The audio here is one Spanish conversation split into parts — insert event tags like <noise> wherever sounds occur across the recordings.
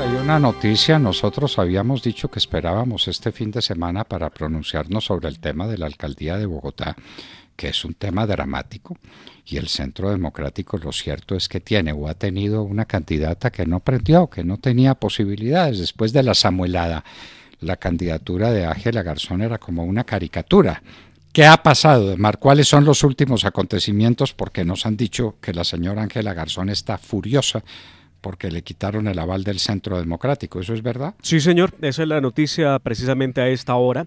Hay una noticia, nosotros habíamos dicho que esperábamos este fin de semana para pronunciarnos sobre el tema de la alcaldía de Bogotá, que es un tema dramático, y el Centro Democrático lo cierto es que tiene o ha tenido una candidata que no prendió, que no tenía posibilidades después de la Samuelada. La candidatura de Ángela Garzón era como una caricatura, ¿Qué ha pasado, Mar? ¿Cuáles son los últimos acontecimientos? Porque nos han dicho que la señora Ángela Garzón está furiosa porque le quitaron el aval del Centro Democrático. ¿Eso es verdad? Sí, señor. Esa es la noticia precisamente a esta hora.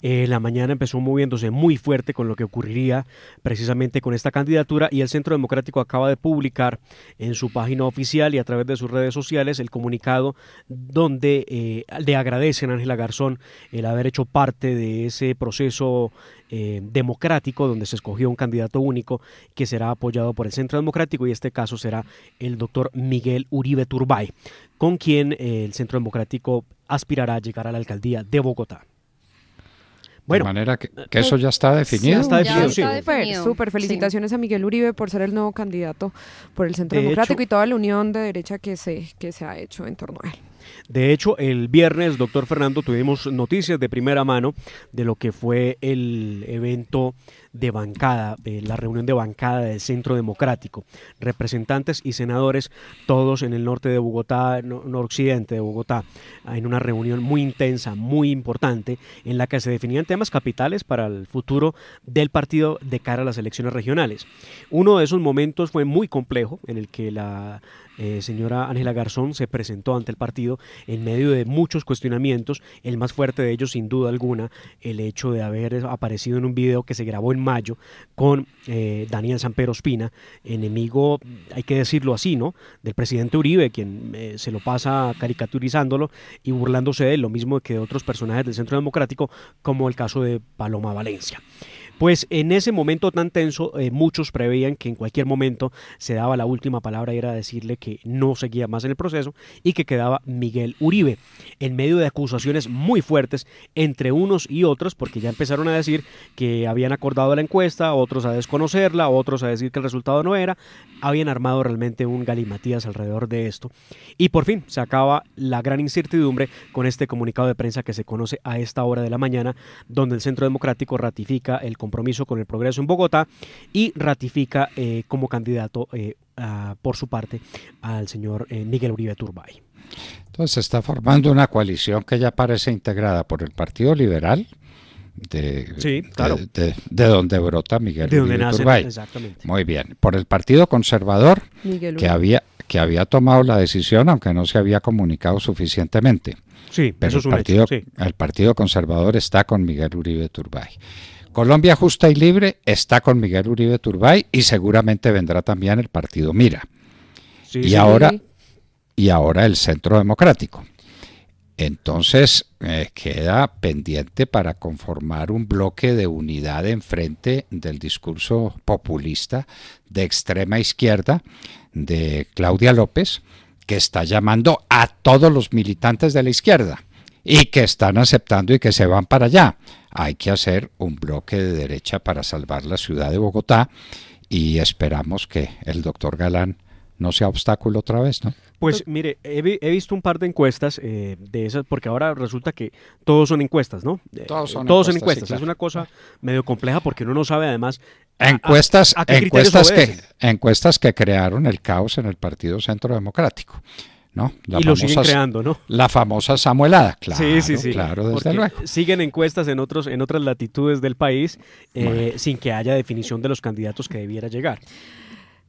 Eh, la mañana empezó moviéndose muy fuerte con lo que ocurriría precisamente con esta candidatura y el Centro Democrático acaba de publicar en su página oficial y a través de sus redes sociales el comunicado donde eh, le agradecen a Ángela Garzón el haber hecho parte de ese proceso eh, democrático donde se escogió un candidato único que será apoyado por el Centro Democrático y este caso será el doctor Miguel Uribe Turbay, con quien el Centro Democrático aspirará a llegar a la alcaldía de Bogotá. Bueno, de manera que, eh, eso eh, ya está definido. Ya está Súper, felicitaciones a Miguel Uribe por ser el nuevo candidato por el Centro Democrático y toda la unión de derecha que se, que se ha hecho en torno a él. De hecho, el viernes, doctor Fernando, tuvimos noticias de primera mano de lo que fue el evento de bancada, de la reunión de bancada del Centro Democrático. Representantes y senadores, todos en el norte de Bogotá, noroccidente de Bogotá, en una reunión muy intensa, muy importante, en la que se definían temas capitales para el futuro del partido de cara a las elecciones regionales. Uno de esos momentos fue muy complejo, en el que la eh, señora Ángela Garzón se presentó ante el partido en medio de muchos cuestionamientos, el más fuerte de ellos sin duda alguna, el hecho de haber aparecido en un video que se grabó en mayo con eh, Daniel Sampero Espina, enemigo, hay que decirlo así, ¿no? Del presidente Uribe, quien eh, se lo pasa caricaturizándolo y burlándose de él, lo mismo que de otros personajes del Centro Democrático, como el caso de Paloma Valencia. Pues en ese momento tan tenso, eh, muchos preveían que en cualquier momento se daba la última palabra y era decirle que no seguía más en el proceso y que quedaba Miguel Uribe, en medio de acusaciones muy fuertes entre unos y otros, porque ya empezaron a decir que habían acordado la encuesta, otros a desconocerla, otros a decir que el resultado no era, habían armado realmente un galimatías alrededor de esto. Y por fin se acaba la gran incertidumbre con este comunicado de prensa que se conoce a esta hora de la mañana, donde el Centro Democrático ratifica el compromiso con el progreso en Bogotá y ratifica eh, como candidato eh, por su parte al señor eh, Miguel Uribe Turbay. Entonces está formando una coalición que ya parece integrada por el Partido Liberal, de, de, donde brota Miguel Uribe Turbay. Muy bien. Por el Partido Conservador, que había, que había tomado la decisión, aunque no se había comunicado suficientemente. Sí, Pero eso el, partido, el Partido Conservador está con Miguel Uribe Turbay. Colombia Justa y Libre está con Miguel Uribe Turbay y seguramente vendrá también el partido Mira. y, ahora, y ahora el Centro Democrático. Entonces eh, queda pendiente para conformar un bloque de unidad enfrente del discurso populista de extrema izquierda de Claudia López, que está llamando a todos los militantes de la izquierda y que están aceptando y que se van para allá. Hay que hacer un bloque de derecha para salvar la ciudad de Bogotá y esperamos que el doctor Galán no sea obstáculo otra vez, ¿no? Pues mire, he, visto un par de encuestas eh, de esas, porque ahora resulta que todos son encuestas, ¿no? Eh, todos son todos encuestas. Es una cosa medio compleja porque uno no sabe además. Encuestas, encuestas, que, encuestas que crearon el caos en el Partido Centro Democrático. La famosa, lo ¿no? La famosa samuelada, claro. Sí, sí, sí. Siguen encuestas en, otros, en otras latitudes del país eh, sin que haya definición de los candidatos que debiera llegar.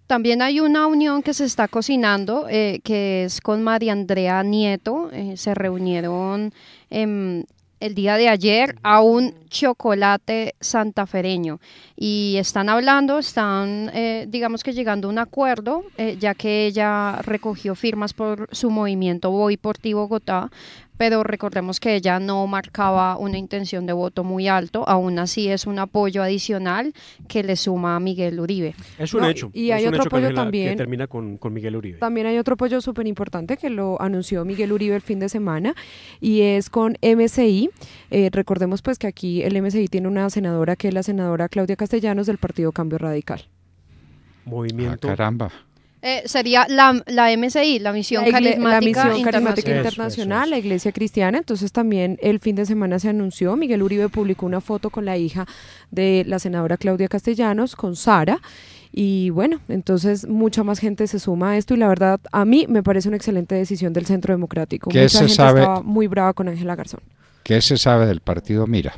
También hay una unión que se está cocinando, eh, que es con María Andrea Nieto. Eh, se reunieron em, el día de ayer a un chocolate santafereño y están hablando, están eh, digamos que llegando a un acuerdo, eh, ya que ella recogió firmas por su movimiento Voy por ti Bogotá pero recordemos que ella no marcaba una intención de voto muy alto, aún así es un apoyo adicional que le suma a Miguel Uribe. Es un hecho. Y hay otro apoyo también. Que termina con, Miguel Uribe. También hay otro apoyo súper importante que lo anunció Miguel Uribe el fin de semana y es con MCI. Eh, recordemos pues que aquí el MCI tiene una senadora que es la senadora Claudia Castellanos del Partido Cambio Radical. Movimiento. Ah, caramba. Eh, sería la, la, MSI, la Misión Carismática, Internacional. la Iglesia Cristiana. Entonces también el fin de semana se anunció, Miguel Uribe publicó una foto con la hija de la senadora Claudia Castellanos, con Sara. Y bueno, entonces mucha más gente se suma a esto y la verdad a mí me parece una excelente decisión del Centro Democrático. mucha se gente sabe, estaba muy brava con Ángela Garzón. ¿Qué se sabe del partido Mira?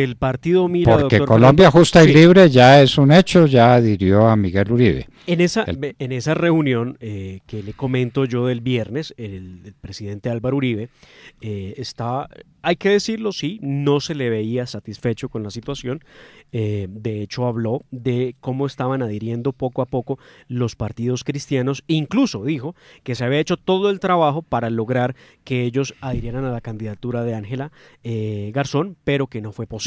del partido Mira. Porque Colombia justa y libre ya es un hecho, ya adhirió a Miguel Uribe. En esa, en esa reunión eh, que le comento yo del viernes, el, presidente Álvaro Uribe eh, hay que decirlo, sí, no se le veía satisfecho con la situación. Eh, de hecho, habló de cómo estaban adhiriendo poco a poco los partidos cristianos. Incluso dijo que se había hecho todo el trabajo para lograr que ellos adhirieran a la candidatura de Ángela Garzón, pero que no fue posible.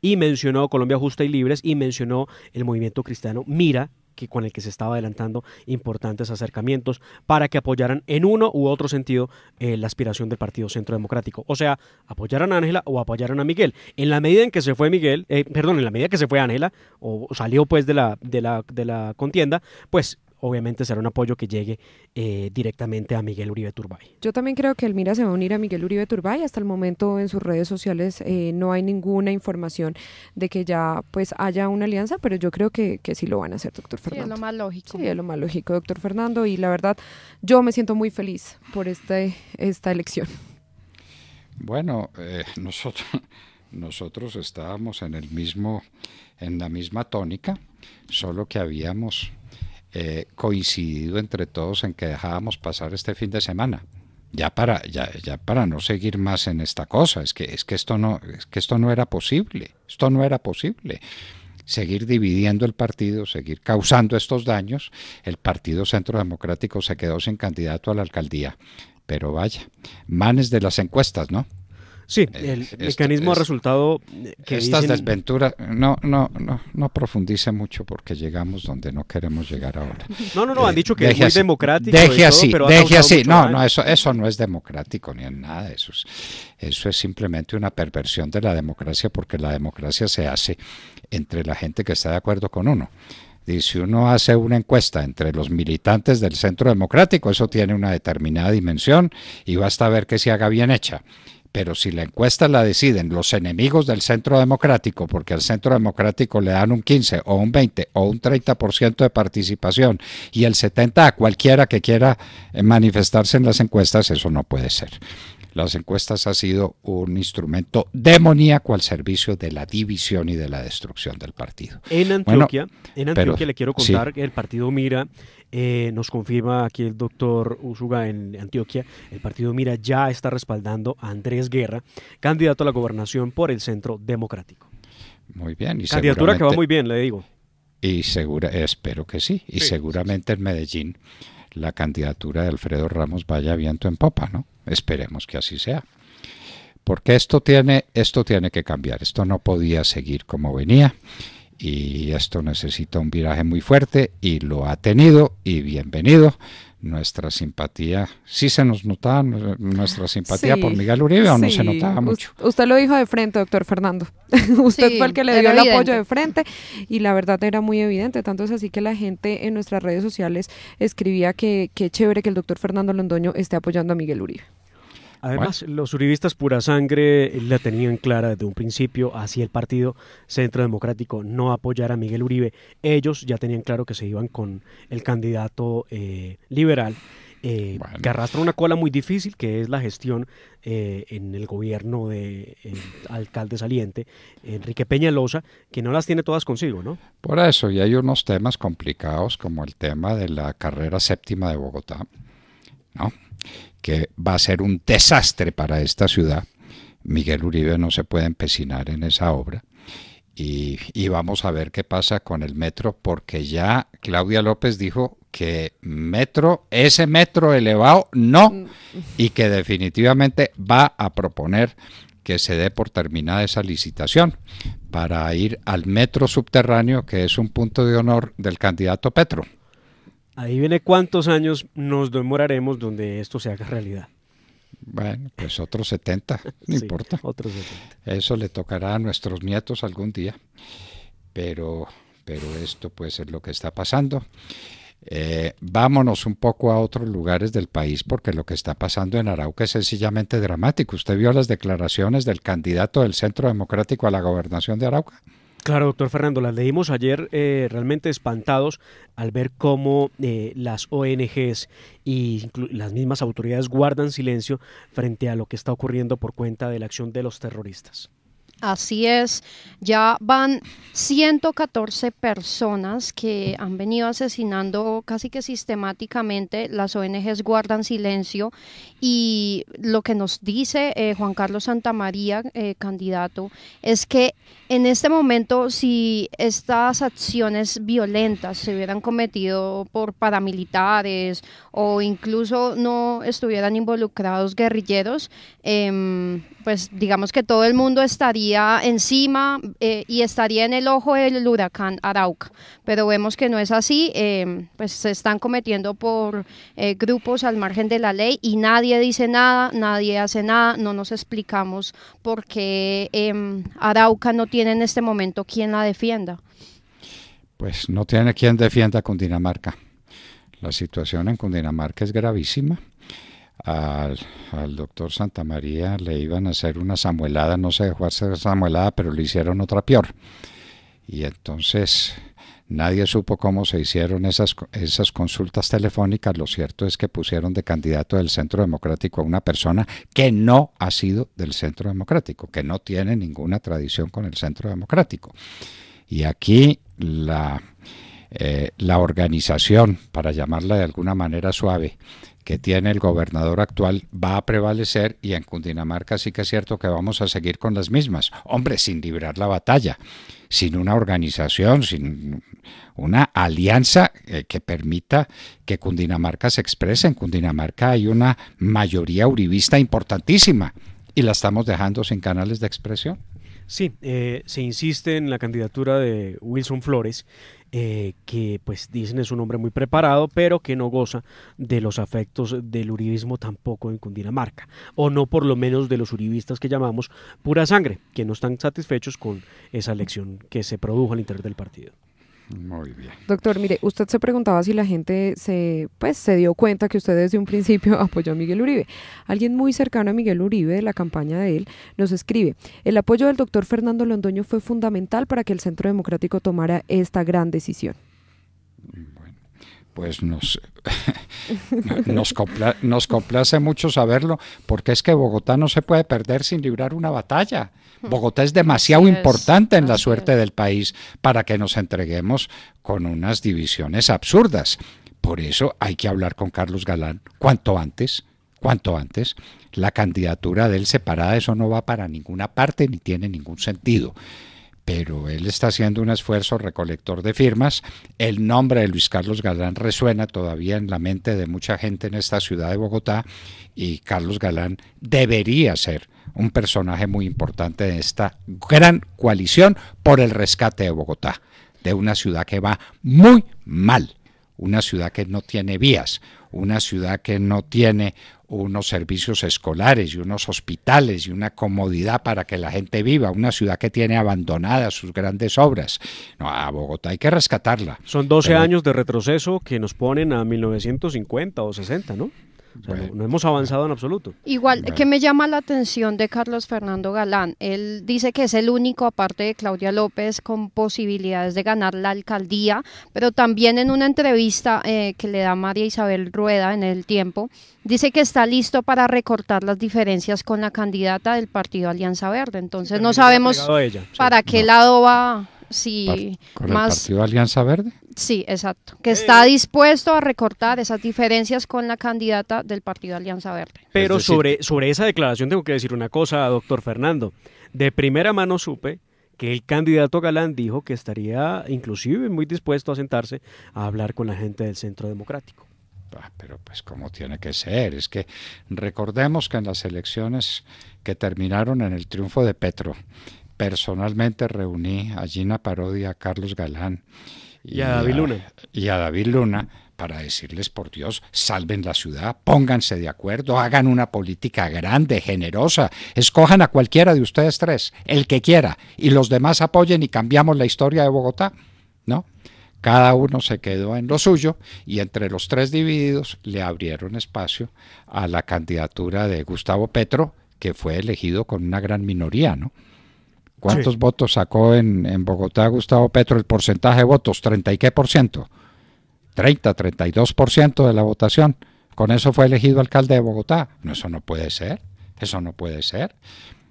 Y mencionó Colombia Justa y Libres y mencionó el movimiento cristiano Mira, que con el que se estaba adelantando importantes acercamientos para que apoyaran en uno u otro sentido eh, la aspiración del Partido Centro Democrático. O sea, apoyaran a Ángela o apoyaran a Miguel. En la medida en que se fue Miguel, eh, perdón, en la medida que se fue Ángela o salió pues de la, de la, de la contienda, pues obviamente será un apoyo que llegue eh, directamente a Miguel Uribe Turbay. Yo también creo que Elmira se va a unir a Miguel Uribe Turbay. Hasta el momento en sus redes sociales eh, no hay ninguna información de que ya pues haya una alianza, pero yo creo que, sí lo van a hacer, doctor Fernando. Sí, es lo más lógico. Sí, es lo más lógico, doctor Fernando. Y la verdad, yo me siento muy feliz por este, esta elección. Bueno, eh, <laughs> nosotros, nosotros estábamos en el mismo, en la misma tónica, solo que habíamos eh, coincidido entre todos en que dejábamos pasar este fin de semana. Ya para, ya para no seguir más en esta cosa, es que, es que esto no, es que esto no era posible, esto no era posible seguir dividiendo el partido, seguir causando estos daños, el Partido Centro Democrático se quedó sin candidato a la alcaldía. Pero vaya, manes de las encuestas, ¿no? Sí, eh, el este, mecanismo ha resultado eh, que estas desventuras no, no, no, no profundice mucho porque llegamos donde no queremos llegar ahora. No, no, no, han eh, dicho que es democrático. Deje así, pero deje así. No, no, eso, eso no es democrático ni en nada. de eso eso es simplemente una perversión de la democracia porque la democracia se hace entre la gente que está de acuerdo con uno. Y si uno hace una encuesta entre los militantes del Centro Democrático, eso tiene una determinada dimensión y basta ver que se haga bien hecha pero si la encuesta la deciden los enemigos del centro democrático, porque al centro democrático le dan un 15 o un 20 o un 30% de participación y el 70 a cualquiera que quiera eh, manifestarse en las encuestas, eso no puede ser. Las encuestas ha sido un instrumento demoníaco al servicio de la división y de la destrucción del partido. En Antioquia, en Antioquia le quiero contar que el partido Mira, eh, nos confirma aquí el doctor Usuga en Antioquia, el partido Mira ya está respaldando a Andrés Guerra, candidato a la gobernación por el Centro Democrático. Muy bien. Y Candidatura que va muy bien, le digo. Y segura, espero que sí. Y seguramente en Medellín la candidatura de Alfredo Ramos vaya viento en popa, ¿no? Esperemos que así sea. Porque esto tiene, esto tiene que cambiar, esto no podía seguir como venía y esto necesita un viraje muy fuerte y lo ha tenido y bienvenido nuestra simpatía, sí se nos notaba nuestra simpatía por Miguel Uribe o no se notaba mucho. usted lo dijo de frente, doctor Fernando. <laughs> usted fue el que le dio el apoyo de frente y la verdad era muy evidente. Tanto es así que la gente en nuestras redes sociales escribía que qué chévere que el doctor Fernando Londoño esté apoyando a Miguel Uribe. Además, los uribistas pura sangre la tenían clara desde un principio, así el partido Centro Democrático no apoyara a Miguel Uribe. Ellos ya tenían claro que se iban con el candidato eh, liberal. Eh, que arrastra una cola muy difícil, que es la gestión eh, en el gobierno del alcalde saliente, Enrique Peñalosa, que no las tiene todas consigo, ¿no? Por eso, y hay unos temas complicados como el tema de la carrera séptima de Bogotá, ¿no? que va a ser un desastre para esta ciudad. Miguel Uribe no se puede empecinar en esa obra. Y, vamos a ver qué pasa con el metro, porque ya Claudia López dijo que metro, ese metro elevado, no, y que definitivamente va a proponer que se dé por terminada esa licitación para ir al metro subterráneo, que es un punto de honor del candidato Petro. Ahí viene cuántos años nos demoraremos donde esto se haga realidad. Bueno, pues otros 70, no <laughs> importa. Eso le tocará a nuestros nietos algún día. Pero, pero esto pues es lo que está pasando. Eh, vámonos un poco a otros lugares del país porque lo que está pasando en Arauca es sencillamente dramático. ¿Usted vio las declaraciones del candidato del Centro Democrático a la gobernación de Arauca? Claro, doctor Fernando, las leímos ayer eh, realmente espantados al ver cómo eh, las ONGs y las mismas autoridades guardan silencio frente a lo que está ocurriendo por cuenta de la acción de los terroristas. Así es, ya van 114 personas que han venido asesinando casi que sistemáticamente. Las ONGs guardan silencio y lo que nos dice eh, Juan Carlos Santamaría, eh, candidato, es que en este momento si estas acciones violentas se hubieran cometido por paramilitares o incluso no estuvieran involucrados guerrilleros, em, pues digamos que todo el mundo estaría encima eh, y estaría en el ojo del huracán Arauca. Pero vemos que no es así, eh, pues se están cometiendo por eh, grupos al margen de la ley y nadie dice nada, nadie hace nada, no nos explicamos por qué em, Arauca no tiene en este momento quien la defienda. Pues no tiene quien defienda Cundinamarca. La situación en Cundinamarca es gravísima al, doctor Santa María le iban a hacer una samuelada, no se dejó hacer samuelada, pero le hicieron otra peor. Y entonces nadie supo cómo se hicieron esas, esas consultas telefónicas. Lo cierto es que pusieron de candidato del Centro Democrático a una persona que no ha sido del Centro Democrático, que no tiene ninguna tradición con el Centro Democrático. Y aquí la eh, la organización, para llamarla de alguna manera suave, que tiene el gobernador actual va a prevalecer y en Cundinamarca sí que es cierto que vamos a seguir con las mismas. Hombre, sin librar la batalla, sin una organización, sin una alianza eh, que permita que Cundinamarca se exprese. En Cundinamarca hay una mayoría uribista importantísima y la estamos dejando sin canales de expresión. Sí, eh, se insiste en la candidatura de Wilson Flores eh, que pues dicen es un hombre muy preparado, pero que no goza de los afectos del uribismo tampoco en Cundinamarca, o no por lo menos de los uribistas que llamamos pura sangre, que no están satisfechos con esa elección que se produjo al interior del partido. Muy bien. Doctor, mire, usted se preguntaba si la gente se, pues, se dio cuenta que usted desde un principio <laughs> apoyó a Miguel Uribe. Alguien muy cercano a Miguel Uribe, de la campaña de él, nos escribe, el apoyo del doctor Fernando Londoño fue fundamental para que el Centro Democrático tomara esta gran decisión. Bueno, pues nos, <laughs> nos complace mucho saberlo, porque es que Bogotá no se puede perder sin librar una batalla. Bogotá es demasiado importante en la suerte del país para que nos entreguemos con unas divisiones absurdas. Por eso hay que hablar con Carlos Galán cuanto antes, cuanto antes. La candidatura de él separada, eso no va para ninguna parte ni tiene ningún sentido pero él está haciendo un esfuerzo recolector de firmas. El nombre de Luis Carlos Galán resuena todavía en la mente de mucha gente en esta ciudad de Bogotá y Carlos Galán debería ser un personaje muy importante en esta gran coalición por el rescate de Bogotá, de una ciudad que va muy mal, una ciudad que no tiene vías, una ciudad que no tiene unos servicios escolares y unos hospitales y una comodidad para que la gente viva, una ciudad que tiene abandonadas sus grandes obras. No, a Bogotá hay que rescatarla. Son 12 años de retroceso que nos ponen a 1950 o 60, ¿no? no, hemos avanzado en absoluto. Igual, que me llama la atención de Carlos Fernando Galán? Él dice que es el único, aparte de Claudia López, con posibilidades de ganar la alcaldía, pero también en una entrevista eh, que le da María Isabel Rueda en El Tiempo, dice que está listo para recortar las diferencias con la candidata del partido Alianza Verde. Entonces no sabemos para qué lado va, si más... partido Alianza Verde? Sí, exacto. Que está dispuesto a recortar esas diferencias con la candidata del partido Alianza Verde. Pero sobre, sobre esa declaración tengo que decir una cosa, doctor Fernando. De primera mano supe que el candidato Galán dijo que estaría inclusive muy dispuesto a sentarse a hablar con la gente del Centro Democrático. Ah, pero pues como tiene que ser, es que recordemos que en las elecciones que terminaron en el triunfo de Petro, personalmente reuní a Gina Parodia, a Carlos Galán, y, a David Luna. a David Luna para decirles, por Dios, salven la ciudad, pónganse de acuerdo, hagan una política grande, generosa, escojan a cualquiera de ustedes tres, el que quiera, y los demás apoyen y cambiamos la historia de Bogotá, ¿no? Cada uno se quedó en lo suyo y entre los tres divididos le abrieron espacio a la candidatura de Gustavo Petro, que fue elegido con una gran minoría, ¿no? ¿Cuántos votos sacó en, Bogotá Gustavo Petro el porcentaje de votos? ¿30 y qué por ciento? 30, 32 por ciento de la votación. Con eso fue elegido alcalde de Bogotá. No, eso no puede ser. Eso no puede ser.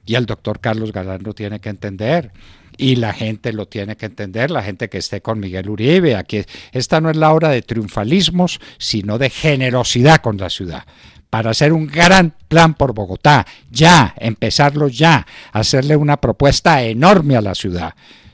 Y el doctor Carlos Galán lo tiene que entender. Y la gente lo tiene que entender, la gente que esté con Miguel Uribe. Aquí, esta no es la hora de triunfalismos, sino de generosidad con la ciudad para hacer un gran plan por Bogotá, ya, empezarlo ya, hacerle una propuesta enorme a la ciudad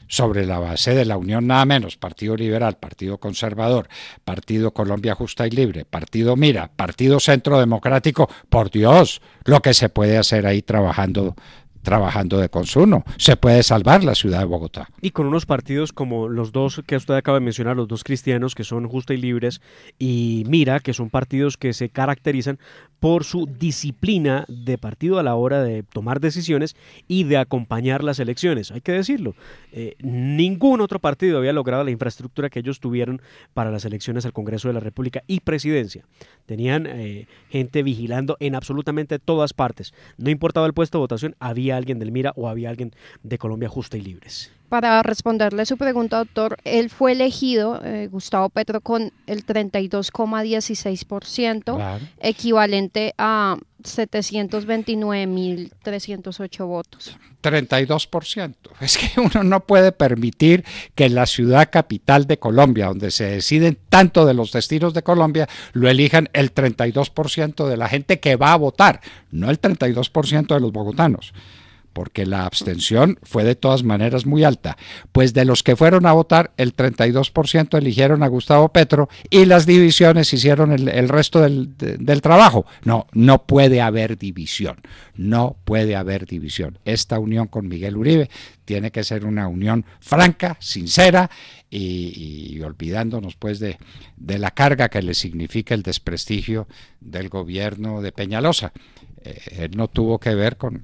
sobre la base de la Unión nada menos, Partido Liberal, Partido Conservador, Partido Colombia Justa y Libre, Partido Mira, Partido Centro Democrático, por Dios, lo que se puede hacer ahí trabajando trabajando de consumo. Se puede salvar la ciudad de Bogotá. Y con unos partidos como los dos que usted acaba de mencionar, los dos cristianos, que son Justa y Libres, y Mira, que son partidos que se caracterizan por su disciplina de partido a la hora de tomar decisiones y de acompañar las elecciones. Hay que decirlo, eh, ningún otro partido había logrado la infraestructura que ellos tuvieron para las elecciones al Congreso de la República y presidencia. Tenían eh, gente vigilando en absolutamente todas partes. No importaba el puesto de votación, había alguien del Mira o había alguien de Colombia Justa y Libres. Para responderle su pregunta, doctor, él fue elegido, eh, Gustavo Petro, con el 32,16%, equivalente a 729.308 votos. 32%. Es que <laughs> uno no puede permitir que la ciudad capital de Colombia, donde se deciden tanto de los destinos de Colombia, lo elijan el 32% de la gente que va a votar, no el 32% de los bogotanos porque la abstención fue de todas maneras muy alta. Pues de los que fueron a votar, el 32% eligieron a Gustavo Petro y las divisiones hicieron el, resto del, trabajo. No, no puede haber división, no puede haber división. Esta unión con Miguel Uribe tiene que ser una unión franca, sincera y, olvidándonos pues de, de la carga que le significa el desprestigio del gobierno de Peñalosa. Eh, él no tuvo que ver con,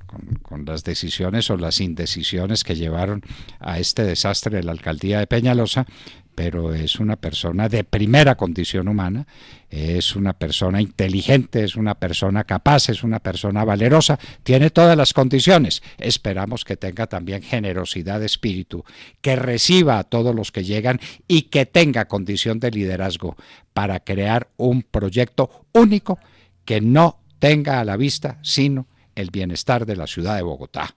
las decisiones o las indecisiones que llevaron a este desastre de la alcaldía de Peñalosa, pero es una persona de primera condición humana, es una persona inteligente, es una persona capaz, es una persona valerosa, tiene todas las condiciones. Esperamos que tenga también generosidad de espíritu, que reciba a todos los que llegan y que tenga condición de liderazgo para crear un proyecto único que no tenga a la vista sino el bienestar de la ciudad de Bogotá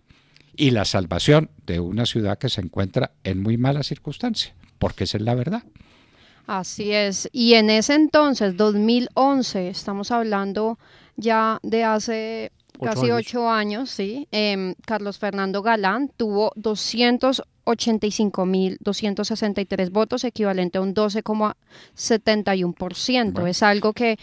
y la salvación de una ciudad que se encuentra en muy malas circunstancias, porque esa es la verdad. Así es, y en ese entonces, 2011, estamos hablando ya de hace casi ocho años, sí, em, Carlos Fernando Galán tuvo 200 85.263 votos, equivalente a un 12,71%. ciento. Es algo que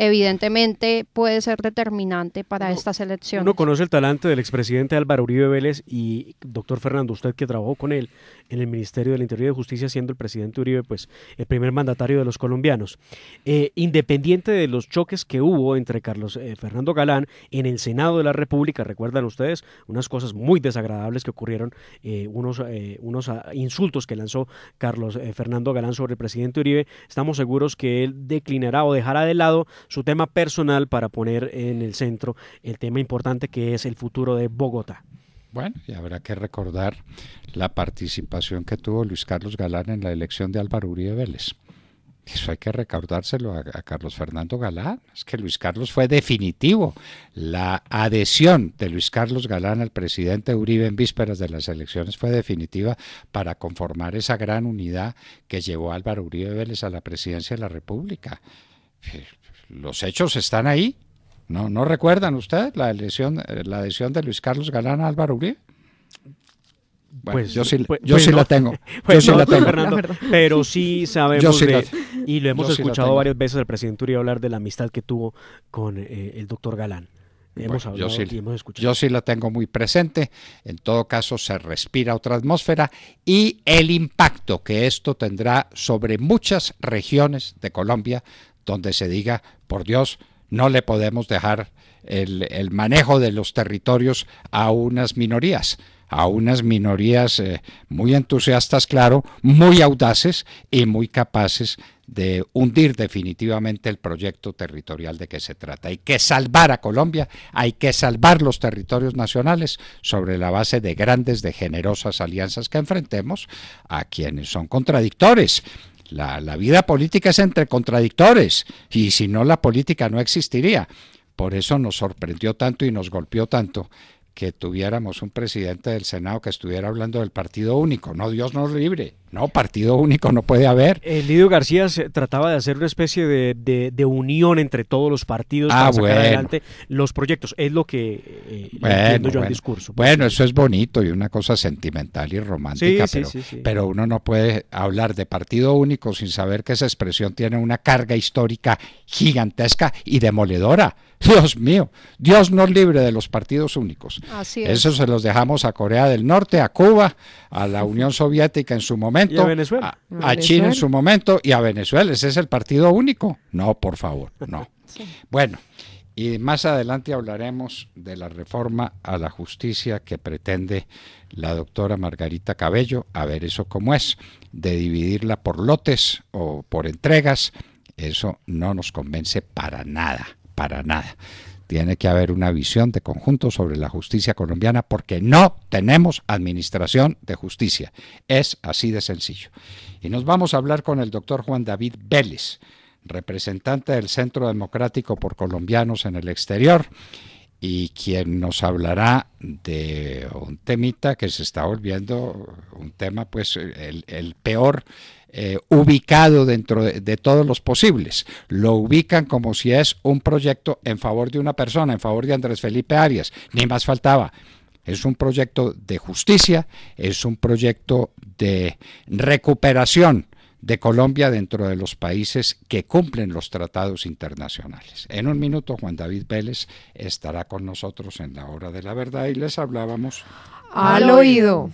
evidentemente puede ser determinante para esta estas elecciones. Uno conoce el talante del expresidente Álvaro Uribe Vélez y doctor Fernando, usted que trabajó con él en el Ministerio del Interior y de Justicia, siendo el presidente Uribe, pues el primer mandatario de los colombianos. Eh, independiente de los choques que hubo entre Carlos eh, Fernando Galán en el Senado de la República, recuerdan ustedes unas cosas muy desagradables que ocurrieron, eh, unos eh, unos ah, insultos que lanzó Carlos eh, Fernando Galán sobre el presidente Uribe, estamos seguros que él declinará o dejará de lado su tema personal para poner en el centro el tema importante que es el futuro de Bogotá. Bueno, y habrá que recordar la participación que tuvo Luis Carlos Galán en la elección de Álvaro Uribe Vélez. Eso hay que recordárselo a, Carlos Fernando Galán. Es que Luis Carlos fue definitivo. La adhesión de Luis Carlos Galán al presidente Uribe en vísperas de las elecciones fue definitiva para conformar esa gran unidad que llevó Álvaro Uribe Vélez a la presidencia de la República. Eh, los hechos están ahí. ¿No, no recuerdan ustedes la, adhesión, eh, la adhesión de Luis Carlos Galán a Álvaro Uribe? pues, yo sí, la pues, tengo. Yo sí la tengo. pero sí sabemos y lo hemos escuchado varias veces al presidente Uribe hablar de la amistad que tuvo con eh, el doctor Galán. Hemos yo, sí, yo sí, la tengo muy presente. En todo caso, se respira otra atmósfera y el impacto que esto tendrá sobre muchas regiones de Colombia donde se diga, por Dios, no le podemos dejar el manejo de los territorios a unas minorías a unas minorías eh, muy entusiastas, claro, muy audaces y muy capaces de hundir definitivamente el proyecto territorial de que se trata. Hay que salvar a Colombia, hay que salvar los territorios nacionales sobre la base de grandes, de generosas alianzas que enfrentemos a quienes son contradictores. la vida política es entre contradictores y si no la política no existiría. Por eso nos sorprendió tanto y nos golpeó tanto que tuviéramos un presidente del Senado que estuviera hablando del partido único. No, Dios nos libre. No, partido único no puede haber. El eh, Lidio García se trataba de hacer una especie de, unión entre todos los partidos ah, para sacar adelante los proyectos. Es lo que eh, entiendo yo discurso. Pues. Bueno, eso es bonito y una cosa sentimental y romántica, pero, uno no puede hablar de partido único sin saber que esa expresión tiene una carga histórica gigantesca y demoledora. <laughs> Dios mío, Dios nos libre de los partidos únicos. Eso se los dejamos a Corea del Norte, a Cuba, a la Unión Soviética en su momento a, Venezuela? a, China en su momento y a Venezuela. Ese es el partido único. No, por favor, no. <laughs> Bueno, y más adelante hablaremos de la reforma a la justicia que pretende la doctora Margarita Cabello, a ver eso cómo es, de dividirla por lotes o por entregas. Eso no nos convence para nada, para nada. Tiene que haber una visión de conjunto sobre la justicia colombiana porque no tenemos administración de justicia. Es así de sencillo. Y nos vamos a hablar con el doctor Juan David Vélez, representante del Centro Democrático por Colombianos en el Exterior y quien nos hablará de un temita que se está volviendo un tema, pues el, el peor eh, ubicado dentro de, de, todos los posibles. Lo ubican como si es un proyecto en favor de una persona, en favor de Andrés Felipe Arias, ni más faltaba. Es un proyecto de justicia, es un proyecto de recuperación de Colombia dentro de los países que cumplen los tratados internacionales. En un minuto Juan David Vélez estará con nosotros en la hora de la verdad y les hablábamos al oído.